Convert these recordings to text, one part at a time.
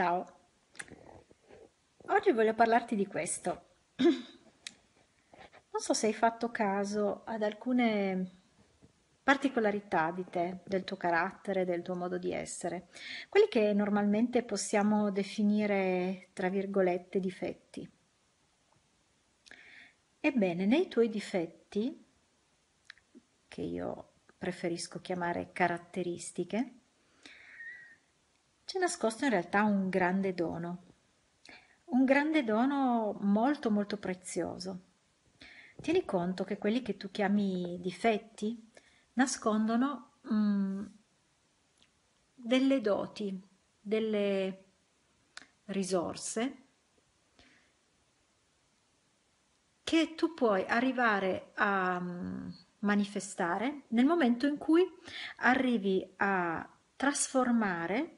Ciao, oggi voglio parlarti di questo. Non so se hai fatto caso ad alcune particolarità di te, del tuo carattere, del tuo modo di essere, quelli che normalmente possiamo definire, tra virgolette, difetti. Ebbene, nei tuoi difetti, che io preferisco chiamare caratteristiche, c'è nascosto in realtà un grande dono, un grande dono molto molto prezioso. Tieni conto che quelli che tu chiami difetti nascondono mm, delle doti, delle risorse che tu puoi arrivare a mm, manifestare nel momento in cui arrivi a trasformare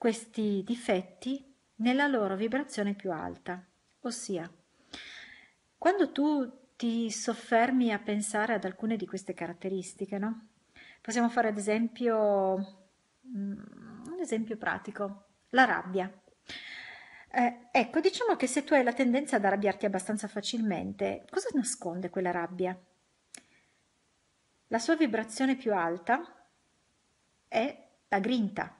questi difetti nella loro vibrazione più alta, ossia quando tu ti soffermi a pensare ad alcune di queste caratteristiche, no? Possiamo fare ad esempio mm, un esempio pratico, la rabbia. Eh, ecco, diciamo che se tu hai la tendenza ad arrabbiarti abbastanza facilmente, cosa nasconde quella rabbia? La sua vibrazione più alta è la grinta,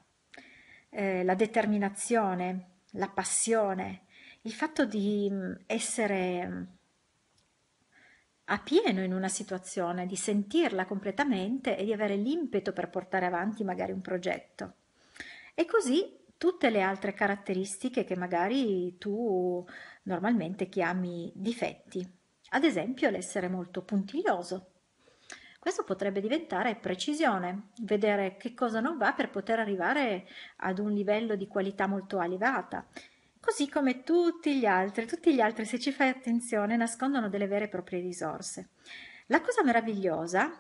eh, la determinazione, la passione, il fatto di mm, essere mm, a pieno in una situazione, di sentirla completamente e di avere l'impeto per portare avanti magari un progetto. E così tutte le altre caratteristiche che magari tu normalmente chiami difetti. Ad esempio l'essere molto puntiglioso, questo potrebbe diventare precisione, vedere che cosa non va per poter arrivare ad un livello di qualità molto elevata. Così come tutti gli altri, tutti gli altri, se ci fai attenzione, nascondono delle vere e proprie risorse. La cosa meravigliosa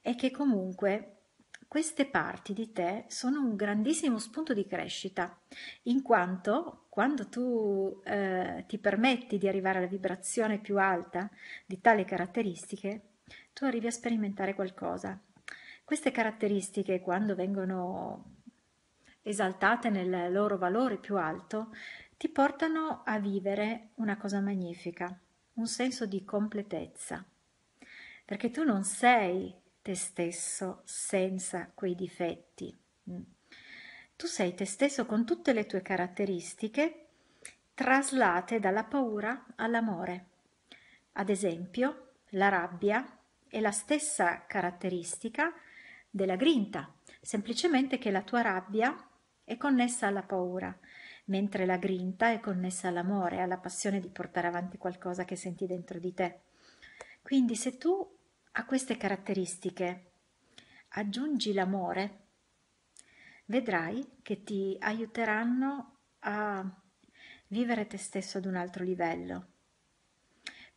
è che comunque queste parti di te sono un grandissimo spunto di crescita, in quanto quando tu eh, ti permetti di arrivare alla vibrazione più alta di tali caratteristiche, tu arrivi a sperimentare qualcosa. Queste caratteristiche, quando vengono esaltate nel loro valore più alto, ti portano a vivere una cosa magnifica, un senso di completezza, perché tu non sei te stesso senza quei difetti. Mm. Tu sei te stesso con tutte le tue caratteristiche traslate dalla paura all'amore. Ad esempio, la rabbia è la stessa caratteristica della grinta, semplicemente che la tua rabbia è connessa alla paura, mentre la grinta è connessa all'amore, alla passione di portare avanti qualcosa che senti dentro di te. Quindi se tu a queste caratteristiche aggiungi l'amore, vedrai che ti aiuteranno a vivere te stesso ad un altro livello.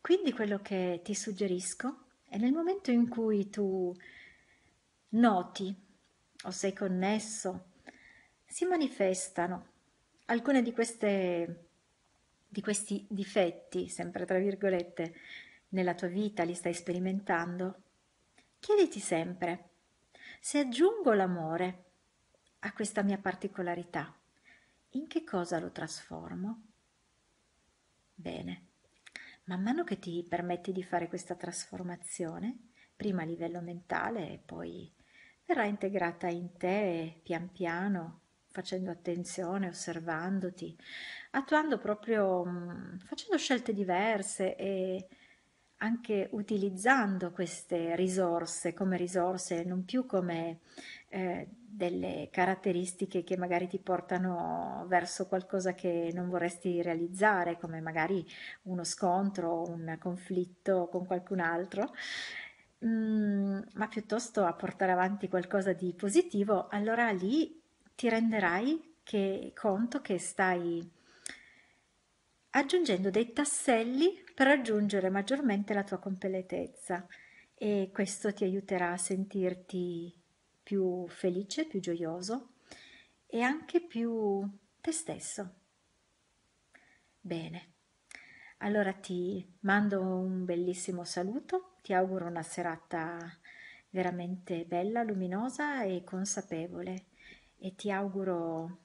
Quindi quello che ti suggerisco e nel momento in cui tu noti o sei connesso, si manifestano alcune di queste di questi difetti, sempre tra virgolette, nella tua vita li stai sperimentando. Chiediti sempre se aggiungo l'amore a questa mia particolarità, in che cosa lo trasformo? Bene. Man mano che ti permetti di fare questa trasformazione, prima a livello mentale e poi verrà integrata in te pian piano, facendo attenzione, osservandoti, attuando proprio, mm, facendo scelte diverse e anche utilizzando queste risorse come risorse, non più come eh, delle caratteristiche che magari ti portano verso qualcosa che non vorresti realizzare, come magari uno scontro, o un conflitto con qualcun altro, mm, ma piuttosto a portare avanti qualcosa di positivo, allora lì ti renderai che, conto che stai aggiungendo dei tasselli per raggiungere maggiormente la tua completezza e questo ti aiuterà a sentirti più felice, più gioioso e anche più te stesso. Bene, allora ti mando un bellissimo saluto, ti auguro una serata veramente bella, luminosa e consapevole e ti auguro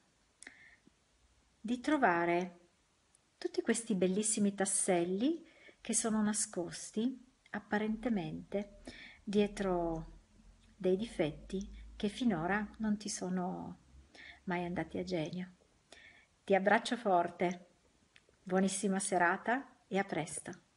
di trovare tutti questi bellissimi tasselli che sono nascosti apparentemente dietro dei difetti che finora non ti sono mai andati a genio. Ti abbraccio forte, buonissima serata e a presto.